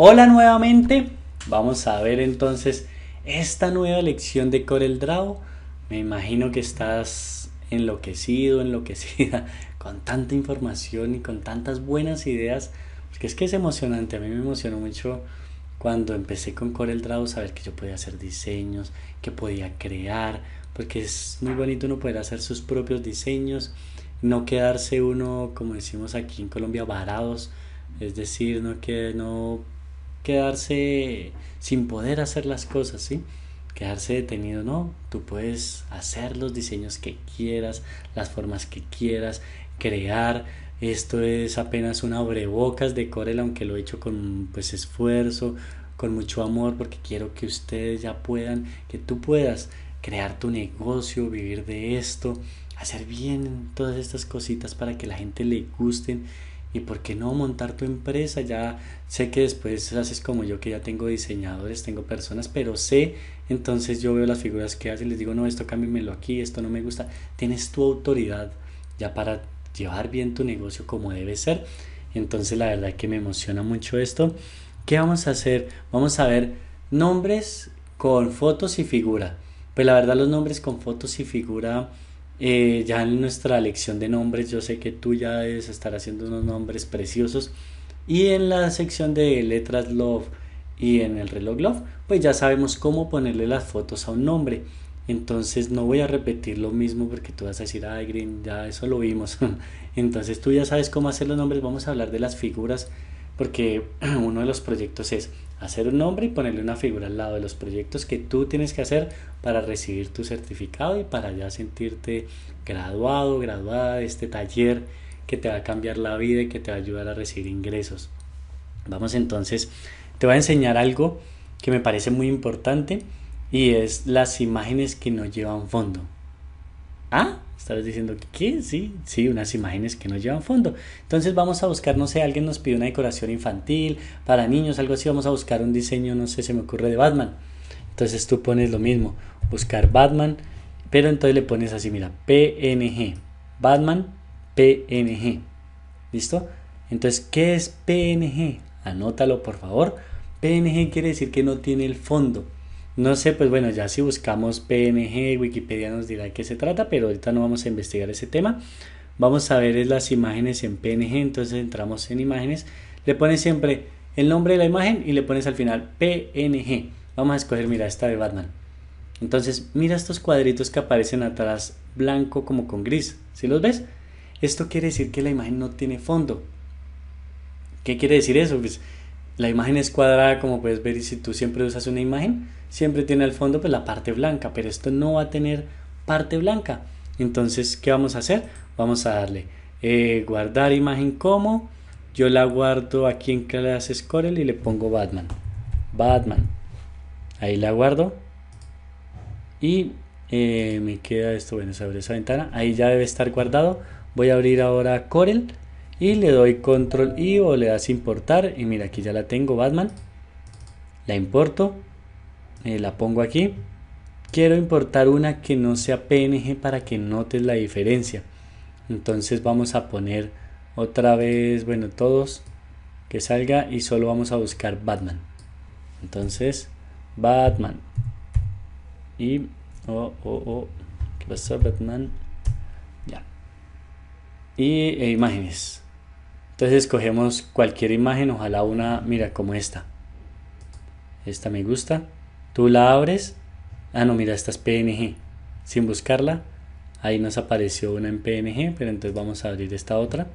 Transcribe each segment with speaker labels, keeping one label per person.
Speaker 1: Hola nuevamente, vamos a ver entonces esta nueva lección de CorelDRAW. Me imagino que estás enloquecido, enloquecida, con tanta información y con tantas buenas ideas, porque es que es emocionante, a mí me emocionó mucho cuando empecé con CorelDRAW saber que yo podía hacer diseños, que podía crear, porque es muy bonito uno poder hacer sus propios diseños, no quedarse uno, como decimos aquí en Colombia, varados, es decir, no que no quedarse sin poder hacer las cosas, ¿sí? Quedarse detenido, no, tú puedes hacer los diseños que quieras, las formas que quieras, crear. Esto es apenas una abrebocas de Corel, aunque lo he hecho con pues esfuerzo, con mucho amor, porque quiero que ustedes ya puedan, que tú puedas crear tu negocio, vivir de esto, hacer bien todas estas cositas para que la gente le gusten ¿Y por qué no montar tu empresa? Ya sé que después haces como yo, que ya tengo diseñadores, tengo personas, pero sé, entonces yo veo las figuras que hacen, les digo, no, esto lo aquí, esto no me gusta. Tienes tu autoridad ya para llevar bien tu negocio como debe ser. Entonces la verdad que me emociona mucho esto. ¿Qué vamos a hacer? Vamos a ver nombres con fotos y figura. Pues la verdad los nombres con fotos y figura eh, ya en nuestra lección de nombres, yo sé que tú ya debes estar haciendo unos nombres preciosos. Y en la sección de letras love y en el reloj love, pues ya sabemos cómo ponerle las fotos a un nombre. Entonces no voy a repetir lo mismo porque tú vas a decir, ay Green, ya eso lo vimos. Entonces tú ya sabes cómo hacer los nombres, vamos a hablar de las figuras porque uno de los proyectos es hacer un nombre y ponerle una figura al lado de los proyectos que tú tienes que hacer para recibir tu certificado y para ya sentirte graduado, graduada de este taller que te va a cambiar la vida y que te va a ayudar a recibir ingresos. Vamos entonces, te voy a enseñar algo que me parece muy importante y es las imágenes que no llevan fondo. ¿Ah? estarás diciendo, que Sí, sí, unas imágenes que no llevan fondo. Entonces vamos a buscar, no sé, alguien nos pide una decoración infantil, para niños, algo así, vamos a buscar un diseño, no sé, se me ocurre de Batman. Entonces tú pones lo mismo, buscar Batman, pero entonces le pones así, mira, PNG, Batman PNG. ¿Listo? Entonces, ¿qué es PNG? Anótalo por favor. PNG quiere decir que no tiene el fondo. No sé, pues bueno, ya si buscamos PNG, Wikipedia nos dirá de qué se trata, pero ahorita no vamos a investigar ese tema. Vamos a ver las imágenes en PNG, entonces entramos en imágenes, le pones siempre el nombre de la imagen y le pones al final PNG. Vamos a escoger, mira, esta de Batman. Entonces, mira estos cuadritos que aparecen atrás, blanco como con gris. ¿Sí los ves? Esto quiere decir que la imagen no tiene fondo. ¿Qué quiere decir eso? Pues, la imagen es cuadrada, como puedes ver, y si tú siempre usas una imagen, siempre tiene al fondo pues, la parte blanca, pero esto no va a tener parte blanca. Entonces, ¿qué vamos a hacer? Vamos a darle eh, guardar imagen como. Yo la guardo aquí en clases Corel y le pongo Batman. Batman. Ahí la guardo. Y eh, me queda esto, bueno, se abre esa ventana. Ahí ya debe estar guardado. Voy a abrir ahora Corel y le doy control y o le das importar y mira aquí ya la tengo Batman la importo eh, la pongo aquí quiero importar una que no sea PNG para que notes la diferencia entonces vamos a poner otra vez bueno todos que salga y solo vamos a buscar Batman entonces Batman y oh oh oh qué pasó Batman ya y eh, imágenes entonces escogemos cualquier imagen, ojalá una, mira, como esta. Esta me gusta. Tú la abres. Ah, no, mira, esta es PNG. Sin buscarla, ahí nos apareció una en PNG, pero entonces vamos a abrir esta otra.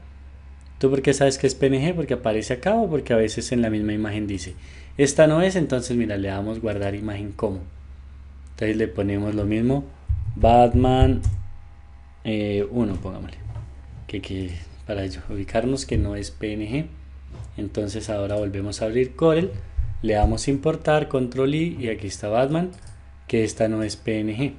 Speaker 1: ¿Tú por qué sabes que es PNG? Porque aparece acá o porque a veces en la misma imagen dice, esta no es, entonces mira, le damos guardar imagen como. Entonces le ponemos lo mismo, Batman 1, eh, pongámosle. Que, que para ubicarnos que no es PNG. Entonces ahora volvemos a abrir Corel, le damos importar, control I y aquí está Batman, que esta no es PNG.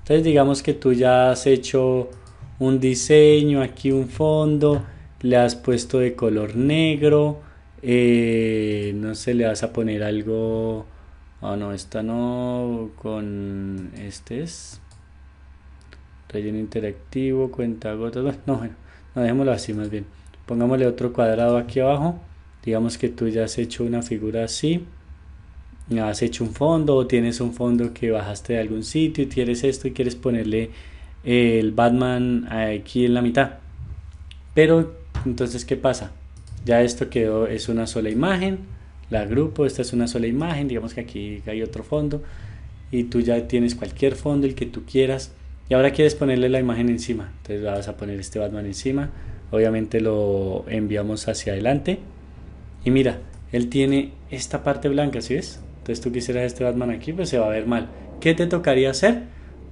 Speaker 1: Entonces digamos que tú ya has hecho un diseño, aquí un fondo, le has puesto de color negro, eh, no sé, le vas a poner algo, oh no, esta no, con este es, relleno interactivo, cuenta gotas, no, bueno no dejémoslo así más bien pongámosle otro cuadrado aquí abajo digamos que tú ya has hecho una figura así has hecho un fondo o tienes un fondo que bajaste de algún sitio y tienes esto y quieres ponerle el Batman aquí en la mitad pero entonces qué pasa ya esto quedó es una sola imagen la grupo esta es una sola imagen digamos que aquí hay otro fondo y tú ya tienes cualquier fondo el que tú quieras y ahora quieres ponerle la imagen encima. Entonces vas a poner este Batman encima. Obviamente lo enviamos hacia adelante. Y mira, él tiene esta parte blanca, ¿sí ves? Entonces tú quisieras este Batman aquí, pues se va a ver mal. ¿Qué te tocaría hacer?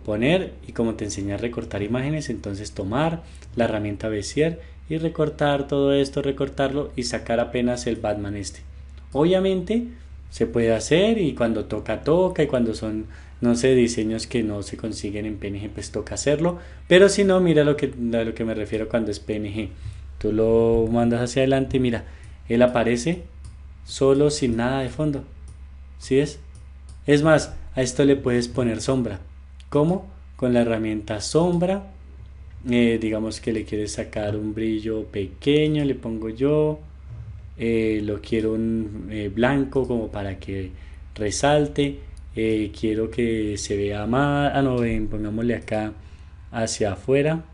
Speaker 1: Poner y como te enseñé a recortar imágenes, entonces tomar la herramienta Bezier y recortar todo esto, recortarlo y sacar apenas el Batman este. Obviamente se puede hacer y cuando toca, toca y cuando son no sé, diseños que no se consiguen en PNG, pues toca hacerlo. Pero si no, mira lo que, a lo que me refiero cuando es PNG. Tú lo mandas hacia adelante mira, él aparece solo sin nada de fondo. ¿Sí es? Es más, a esto le puedes poner sombra. ¿Cómo? Con la herramienta sombra. Eh, digamos que le quieres sacar un brillo pequeño, le pongo yo. Eh, lo quiero un eh, blanco como para que resalte eh, quiero que se vea más, ah no, ven, pongámosle acá hacia afuera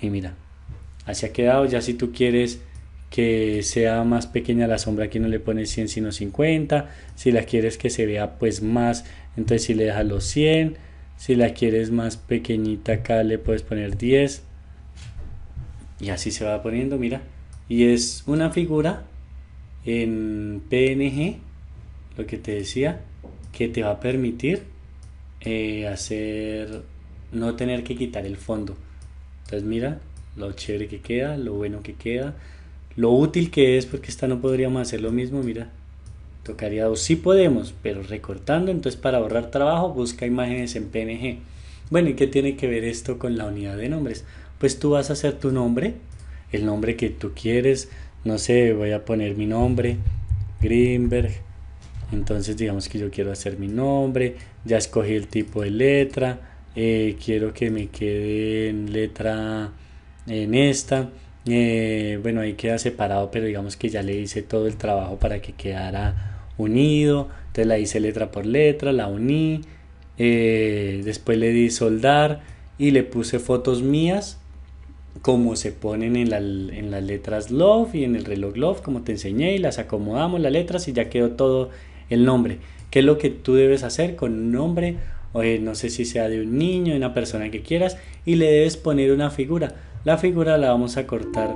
Speaker 1: y mira, así ha quedado, ya si tú quieres que sea más pequeña la sombra, aquí no le pones 100 sino 50, si la quieres que se vea pues más, entonces si le dejas los 100, si la quieres más pequeñita acá le puedes poner 10 y así se va poniendo, mira, y es una figura en PNG lo que te decía, que te va a permitir eh, hacer, no tener que quitar el fondo. Entonces mira lo chévere que queda, lo bueno que queda, lo útil que es, porque esta no podríamos hacer lo mismo, mira. Tocaría dos, sí podemos, pero recortando, entonces para ahorrar trabajo busca imágenes en PNG. Bueno, ¿y qué tiene que ver esto con la unidad de nombres? Pues tú vas a hacer tu nombre, el nombre que tú quieres, no sé, voy a poner mi nombre, Greenberg, entonces digamos que yo quiero hacer mi nombre, ya escogí el tipo de letra, eh, quiero que me quede en letra en esta. Eh, bueno, ahí queda separado, pero digamos que ya le hice todo el trabajo para que quedara unido. Entonces la hice letra por letra, la uní, eh, después le di soldar y le puse fotos mías como se ponen en, en, las letras love y en el reloj love, como te enseñé, y las acomodamos las letras y ya quedó todo el nombre. ¿Qué es lo que tú debes hacer con un nombre? O, eh, no sé si sea de un niño, de una persona que quieras, y le debes poner una figura. La figura la vamos a cortar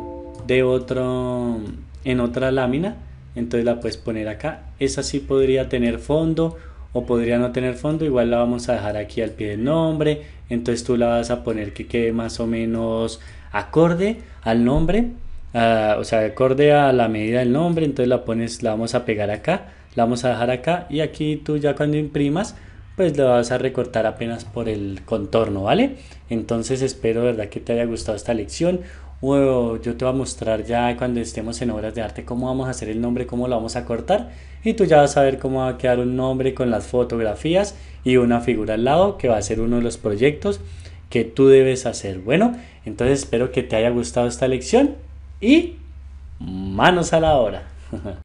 Speaker 1: de otro, en otra lámina, entonces la puedes poner acá. Esa sí podría tener fondo o podría no tener fondo, igual la vamos a dejar aquí al pie del nombre, entonces tú la vas a poner que quede más o menos acorde al nombre, ah, o sea, acorde a la medida del nombre, entonces la pones, la vamos a pegar acá la vamos a dejar acá y aquí tú ya cuando imprimas pues lo vas a recortar apenas por el contorno, ¿vale? Entonces espero verdad que te haya gustado esta lección. O yo te voy a mostrar ya cuando estemos en obras de arte cómo vamos a hacer el nombre, cómo lo vamos a cortar. Y tú ya vas a ver cómo va a quedar un nombre con las fotografías y una figura al lado que va a ser uno de los proyectos que tú debes hacer. Bueno, entonces espero que te haya gustado esta lección y manos a la obra.